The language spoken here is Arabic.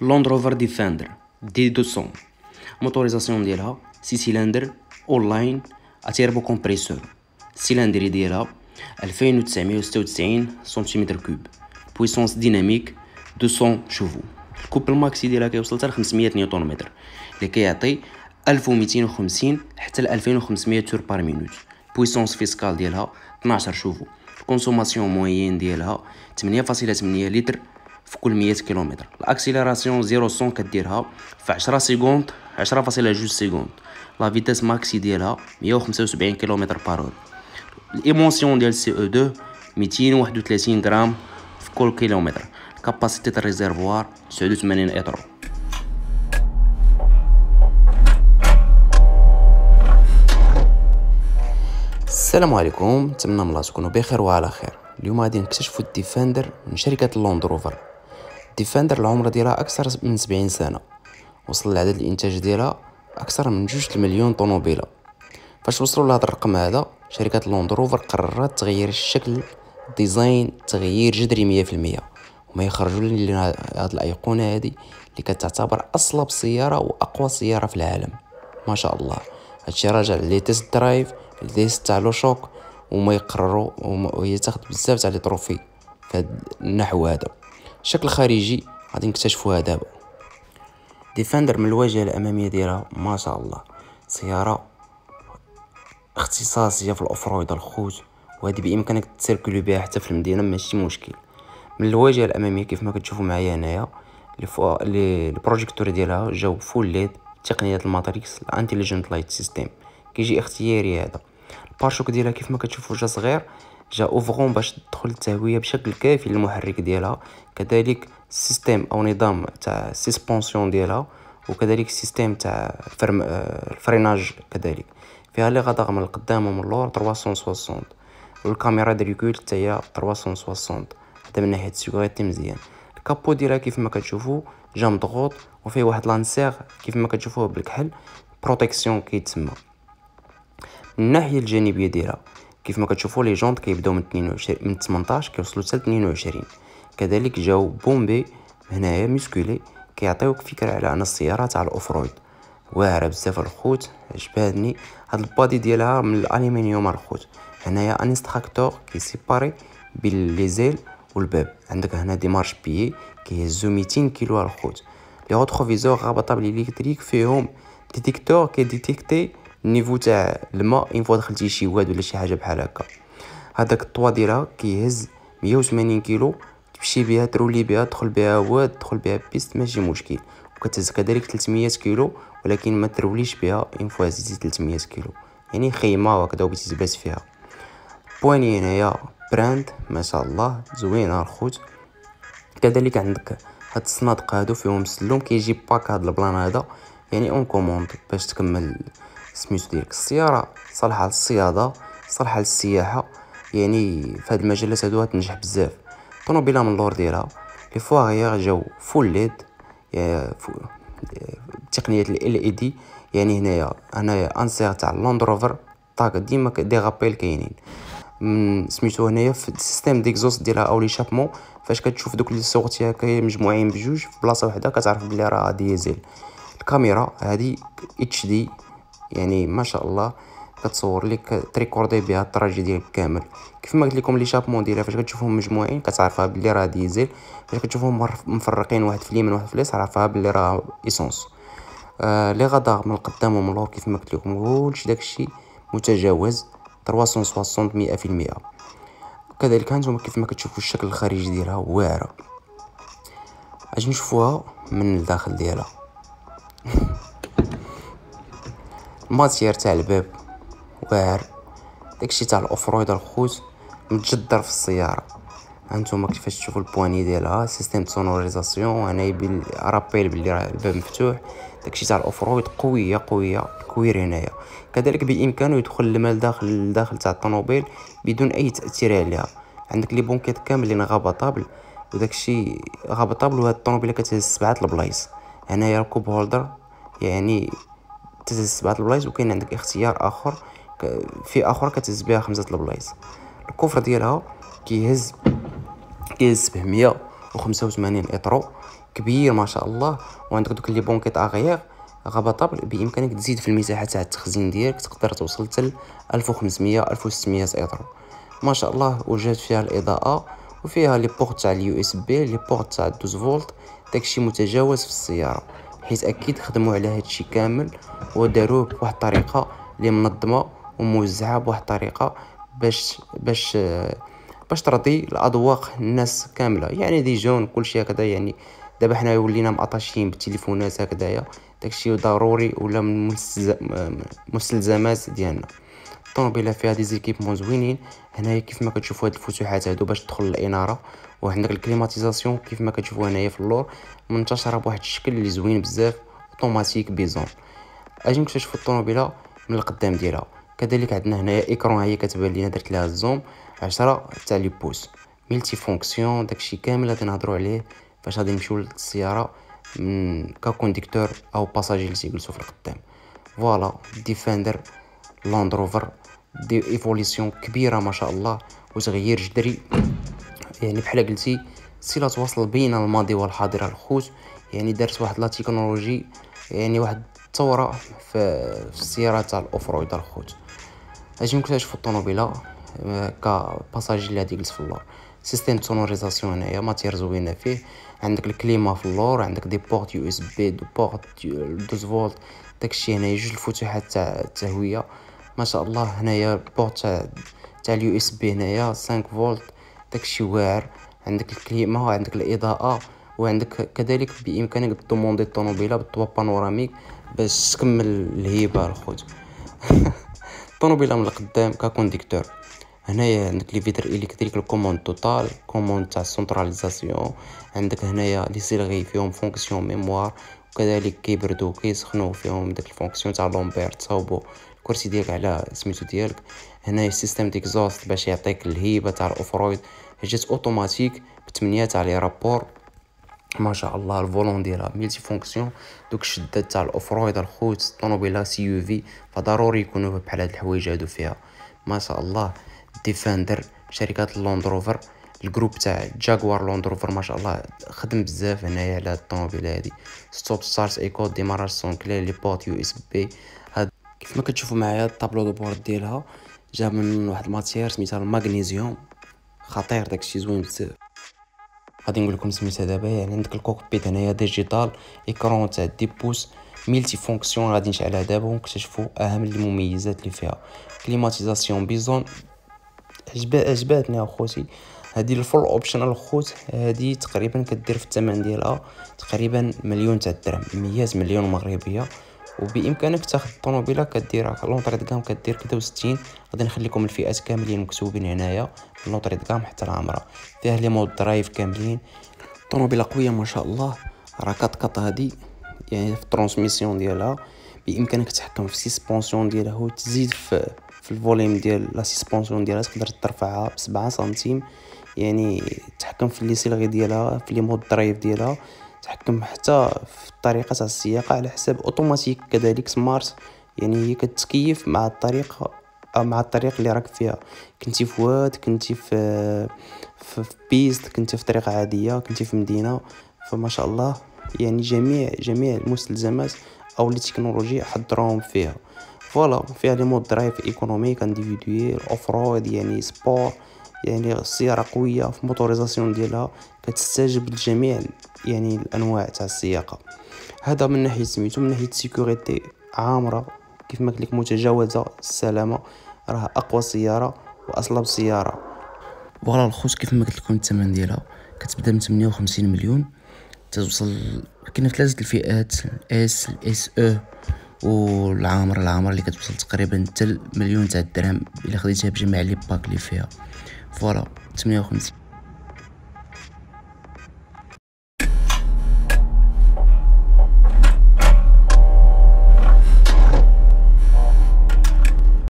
لاند روفر ديفندر دي 200 موتوريزاسيون ديالها سي سيلندر اون لاين اتيربو كومبريسور سيلندري ديالها 2996 سنتيمتر كوب بويسونس ديناميك 200 شوفو الكوب الماكسي ديالها كيوصل حتى 500 نيوتن متر اللي كيعطي 1250 حتى ل 2500 تور بار مينوت بويسونس فيسكال ديالها 12 شوفو الكونسوماسيون موين ديالها 8.8 لتر في كل 100 كيلومتر الاكسيليراسيون 0 100 كديرها في 10 سكوند 10.2 سكوند لا فيتاس ماكسي ديالها 175 كيلومتر بار الايمونسيون ديال سي او 2 231 غرام في كل كيلومتر كاباسيتي تاع الريزيرفوار 89 اطرو السلام عليكم نتمنى من الله تكونوا بخير وعلى خير اليوم غادي نكتشفوا الديفندر من شركه لاند ديفندر العمر ديالها اكثر من 70 سنه وصل العدد الانتاج ديالها اكثر من 2 مليون طوموبيله فاش وصلوا لهذا الرقم هذا شركه لوندروفر قررت تغير الشكل ديزاين تغيير جذري 100% وما يخرجوا لنا هذه الايقونه هذه اللي كتعتبر اصلب سياره واقوى سياره في العالم ما شاء الله هادشي راجع لي تيست درايف اللي تاع لو شوك وما يقرروا ويتاخد بزاف تاع لي تروفي في النحو هذا الشكل الخارجي غادي نكتشفوها دابا ديفندر من الواجهه الاماميه ديالها ما شاء الله سياره اختصاصيه في الاوفرويد الخوت وهذه بامكانك تسيركلو بها حتى في المدينه ماشي مشكل من الواجهه الاماميه كيف ما كتشوفوا معايا هنايا الفو... البروجيكتور ديالها جاو فول ليد تقنيه الماتريكس الانتيليجنت لايت سيستيم كيجي اختياري هذا البارشوك ديالها كيف ما كتشوفوا جا صغير جا اوفغون باش تدخل التهويه بشكل كافي للمحرك ديالها كذلك سيستيم او نظام تاع السسبونسيون ديالها وكذلك سيستيم تاع فرم... الفريناج آه، كذلك فيها لي غادا من القدام ومن اللور 360 والكاميرا دريكول حتى هي 360 هذا من ناحيه السيكوريتي مزيان الكابو ديالها كيف ما كتشوفوا جا مضغوط وفيه واحد لانسيغ كيف ما كتشوفوه بالكحل بروتيكسيون كيتسمى من الناحيه الجانبيه ديالها كيف ما كتشوفوا لي جونت كيبداو من 22 من 18 كيوصلوا حتى 22 كذلك جاو بومبي هنايا ميسكولي كيعطيوك فكره على ان السياره تاع الاوفرويد واعره بزاف الخوت عجباتني هاد البادي ديالها من الالومنيوم الخوت هنايا انستراكتور سيباري بين لي زيل والباب عندك هنا دي مارش بيي كيهزو 200 كيلو الخوت لي روتروفيزور رابطه ليليكتريك فيهم ديتيكتور كي ديتيكتي النيفو تاع الماء اين فوا دخلتي شي واد ولا شي حاجه بحال هكا هذاك الطوا ديالها كيهز 180 كيلو تمشي بها ترولي بها تدخل بها واد تدخل بها بيست ماشي مشكل وكتهز كذلك 300 كيلو ولكن ما تروليش بها اين فوا هزيتي 300 كيلو يعني خيمه وكذا وبغيتي تباس فيها بواني هنايا براند ما شاء الله زوينه الخوت كذلك عندك هاد الصنادق هادو فيهم سلوم كيجي باك هاد البلان هذا يعني اون كوموند باش تكمل سميتو ديالك السياره صالحه للصياده صالحه للسياحه يعني في هاد المجالات هادو تنجح بزاف طوموبيله من اللور ديالها لي فواغيغ جاو يعني فول ليد تقنيه ال اي دي e يعني هنايا هنايا انسير تاع لاندروفر طاق ديما دي غابيل كاينين من سميتو هنايا في السيستيم ديكزوست ديالها او لي شابمون فاش كتشوف دوك لي صوتي هكايا مجموعين بجوج في بلاصه وحده كتعرف بلي راه ديزل الكاميرا هادي اتش دي يعني ما شاء الله كتصور لك تريكوردي بها الطراج ديالك كامل كيف ما قلت لكم لي شابمون ديالها فاش كتشوفهم مجموعين كتعرفها بلي راه ديزل فاش كتشوفهم مفرقين واحد في اليمين واحد في اليسار عرفها بلي راه ايسونس آه لي غداغ من القدام ومن اللور كيف ما قلت لكم كلشي داكشي متجاوز 360 100% كذلك هانتوما كيف ما كتشوفوا الشكل الخارجي ديالها واعره اجي نشوفوها من الداخل ديالها الماتير تاع الباب واعر داكشي تاع الاوفرويد الخوت متجدر في السياره هانتوما كيفاش تشوفوا البواني ديالها سيستيم سونوريزاسيون انا يبين رابيل بلي راه الباب مفتوح داكشي تاع الاوفرويد قويه قويه كوير هنايا كذلك بامكانه يدخل المال داخل الداخل تاع الطوموبيل بدون اي تاثير عليها عندك لي بونكيت كاملين غابطابل وداكشي غابطابل وهاد الطوموبيله كتهز سبعه البلايص هنايا ركوب هولدر يعني تزيد سبعة البلايص وكاين عندك اختيار اخر في اخر كتهز بها خمسة البلايص الكفر ديالها كيهز كيهز وثمانين اطرو كبير ما شاء الله وعندك دوك لي بونكيط اغيير غبطابل بامكانك تزيد في المساحه تاع التخزين ديالك تقدر توصل تل الف وخمسمية الف وستمية اطرو ما شاء الله وجات فيها الاضاءه وفيها لي بورت تاع اليو اس بي لي بورت تاع 12 فولت داكشي متجاوز في السياره حيت اكيد خدموا على هادشي كامل وداروه بواحد الطريقه اللي منظمه وموزعه بواحد الطريقه باش باش باش ترضي الاذواق الناس كامله يعني دي جون كلشي هكذا يعني دابا حنا ولينا مقطاشين بالتليفونات هكذايا داكشي ضروري ولا من مستلزمات ديالنا الطوموبيله فيها دي زيكيبمون زوينين هنايا كيف ما كتشوفوا هاد الفتوحات هادو باش تدخل الاناره وعندك الكليماتيزاسيون كيف ما كتشوفوا هنايا في اللور منتشره بواحد الشكل اللي زوين بزاف اوتوماتيك بيزون اجي نكتشفوا الطوموبيله من القدام ديالها كذلك عندنا هنايا ايكرون هي كتبان لينا درت لها الزوم 10 تاع لي بوس ملتي فونكسيون داكشي كامل غادي نهضروا عليه فاش غادي نمشيو للسياره من ككونديكتور او باساجي اللي تيجلسوا في القدام فوالا ديفندر لاندروفر دي ايفوليسيون كبيره ما شاء الله وتغيير جذري يعني بحال قلتي صله تواصل بين الماضي والحاضر الخوت يعني دارت واحد لا تكنولوجي يعني واحد الثوره في السياره تاع الاوفرويد الخوت اجي نكتشف الطوموبيله آه، باساجي اللي هادي قلت في اللور سيستيم سونوريزاسيون هنايا ماتير زوينه فيه عندك الكليما في اللور عندك دي بورت يو اس بي دو بورت 12 فولت داكشي هنايا جوج الفتوحات تاع التهويه ما شاء الله هنايا بوت تاع اليو اس بي هنايا 5 فولت داكشي واعر عندك الكليمه وعندك الاضاءه وعندك كذلك بامكانك دوموندي الطوموبيله بالطوا بانوراميك باش تكمل الهيبه الخوت الطوموبيله من القدام ككونديكتور هنايا عندك لي فيتر الكتريك الكوموند توتال كوموند تاع سنتراليزاسيون عندك هنايا لي سيلغي فيهم فونكسيون ميموار وكذلك كيبردو كيسخنو فيهم داك الفونكسيون تاع لومبير تصاوبو الكرسي ديالك على سميتو ديالك هنا السيستم ديكزوست باش يعطيك الهيبه تاع الاوفرويد جات اوتوماتيك 8 تاع لي رابور ما شاء الله الفولون ديالها ملتي فونكسيون دوك الشده تاع الاوفرويد الخوت الطوموبيله سي يو في فضروري يكونوا بحال هاد الحوايج هادو فيها ما شاء الله ديفندر شركه لوندروفر الجروب تاع جاكوار لوندروفر ما شاء الله خدم بزاف هنايا على هاد هادي ستوب ستارت ايكو ديماراج سون سونكلير لي بورت يو اس بي هاد كيف ما كتشوفوا معايا الطابلو دو بورد ديالها جا من واحد الماتير سميتها الماغنيزيوم خطير داكشي زوين بزاف غادي نقول لكم سميتها دابا يعني عندك الكوكبيت هنايا ديجيتال ايكرون تاع دي بوس ميلتي فونكسيون غادي نشعلها دابا ونكتشفوا اهم المميزات اللي فيها كليماتيزاسيون بيزون عجباتني اخوتي هذه الفول اوبشنال خوت هذه تقريبا كدير في الثمن ديالها تقريبا مليون تاع الدرهم 100 مليون مغربيه وبامكانك تاخذ الطوموبيله كديرها لونطري دكام كدير كدا وستين غادي نخليكم الفئات كاملين مكتوبين هنايا من لونطري دكام حتى العامره فيها لي مود درايف كاملين طوموبيله قويه ما شاء الله راه كات هادي يعني في الترانسميسيون ديالها بامكانك تحكم في السيسبونسيون ديالها وتزيد في في الفوليم ديال لا سسبونسيون ديالها تقدر ترفعها ب 7 سنتيم يعني تحكم في لي سيلغي ديالها في لي مود درايف ديالها تحكم حتى في الطريقه تاع السياقه على حساب اوتوماتيك كذلك سمارت يعني هي كتكيف مع الطريقه مع الطريق اللي راك فيها كنتي في واد كنتي في في بيست كنتي في طريقه عاديه كنتي في مدينه فما شاء الله يعني جميع جميع المستلزمات او التكنولوجيا حضروهم فيها فوالا فيها لي مود درايف ايكونوميك انديفيدويل اوف رود يعني سبور يعني السياره قويه في موتوريزاسيون ديالها كتستجب لجميع يعني الانواع تاع السياقه هذا من ناحيه سميتو من ناحيه سيكوريتي عامره كيف ما قلت متجاوزه السلامه راه اقوى سياره واصلب سياره فوالا الخوت كيف ما قلت لكم الثمن ديالها كتبدا من 58 مليون توصل كاين في ثلاثه الفئات الاس الاس او والعامر العامر اللي كتوصل تقريبا حتى مليون تاع الدرهم الا خديتها بجميع لي باك اللي فيها Voilà, zu mir auch